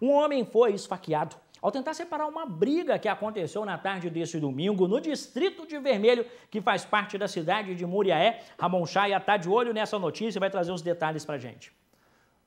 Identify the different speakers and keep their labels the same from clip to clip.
Speaker 1: Um homem foi esfaqueado ao tentar separar uma briga que aconteceu na tarde desse domingo no distrito de Vermelho, que faz parte da cidade de Muriaé. Ramon Chaia está de olho nessa notícia e vai trazer os detalhes para a gente.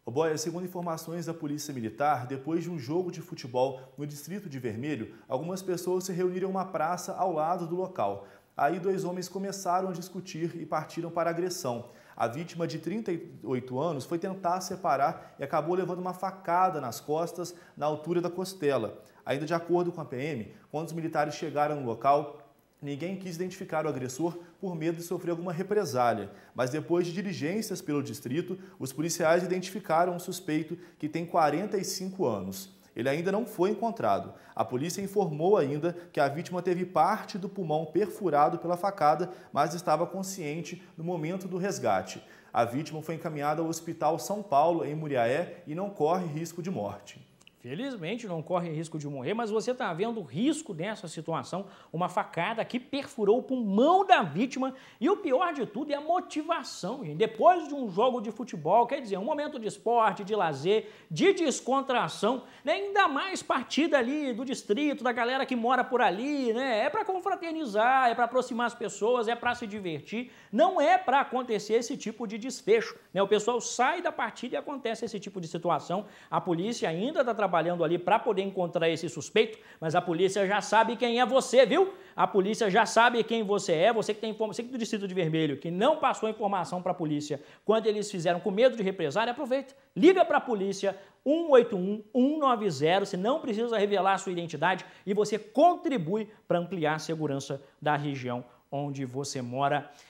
Speaker 2: O Boia, segundo informações da Polícia Militar, depois de um jogo de futebol no distrito de Vermelho, algumas pessoas se reuniram em uma praça ao lado do local. Aí dois homens começaram a discutir e partiram para a agressão. A vítima de 38 anos foi tentar separar e acabou levando uma facada nas costas, na altura da costela. Ainda de acordo com a PM, quando os militares chegaram no local, Ninguém quis identificar o agressor por medo de sofrer alguma represália, mas depois de diligências pelo distrito, os policiais identificaram um suspeito que tem 45 anos. Ele ainda não foi encontrado. A polícia informou ainda que a vítima teve parte do pulmão perfurado pela facada, mas estava consciente no momento do resgate. A vítima foi encaminhada ao Hospital São Paulo, em Muriaé, e não corre risco de morte.
Speaker 1: Felizmente não corre risco de morrer, mas você está vendo o risco dessa situação, uma facada que perfurou o pulmão da vítima e o pior de tudo é a motivação. Gente. Depois de um jogo de futebol, quer dizer, um momento de esporte, de lazer, de descontração, né? ainda mais partida ali do distrito, da galera que mora por ali, né? É para confraternizar, é para aproximar as pessoas, é para se divertir, não é para acontecer esse tipo de desfecho, né? O pessoal sai da partida e acontece esse tipo de situação. A polícia ainda está trabalhando trabalhando ali para poder encontrar esse suspeito, mas a polícia já sabe quem é você, viu? A polícia já sabe quem você é, você que tem informação, é do Distrito de Vermelho, que não passou informação para a polícia quando eles fizeram com medo de represália, aproveita, liga para a polícia 181 190, se não precisa revelar a sua identidade e você contribui para ampliar a segurança da região onde você mora.